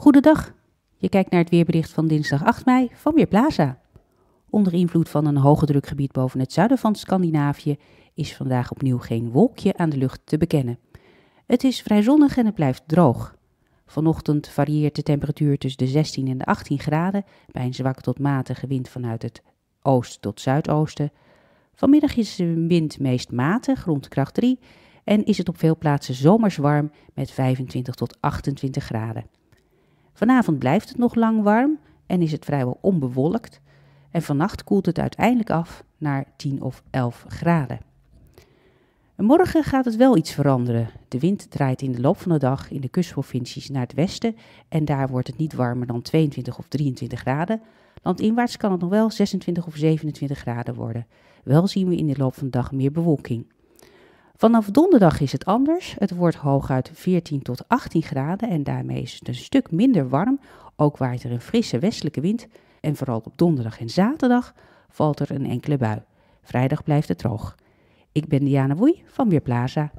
Goedendag. Je kijkt naar het weerbericht van dinsdag 8 mei van Weerplaza. Onder invloed van een hoge drukgebied boven het zuiden van Scandinavië is vandaag opnieuw geen wolkje aan de lucht te bekennen. Het is vrij zonnig en het blijft droog. Vanochtend varieert de temperatuur tussen de 16 en de 18 graden bij een zwak tot matige wind vanuit het oost tot zuidoosten. Vanmiddag is de wind meest matig, rond kracht 3, en is het op veel plaatsen zomers warm met 25 tot 28 graden. Vanavond blijft het nog lang warm en is het vrijwel onbewolkt. En vannacht koelt het uiteindelijk af naar 10 of 11 graden. morgen gaat het wel iets veranderen. De wind draait in de loop van de dag in de kustprovincies naar het westen en daar wordt het niet warmer dan 22 of 23 graden. Landinwaarts kan het nog wel 26 of 27 graden worden. Wel zien we in de loop van de dag meer bewolking. Vanaf donderdag is het anders. Het wordt hooguit 14 tot 18 graden en daarmee is het een stuk minder warm. Ook waait er een frisse westelijke wind en vooral op donderdag en zaterdag valt er een enkele bui. Vrijdag blijft het droog. Ik ben Diana Woei van Weerplaza.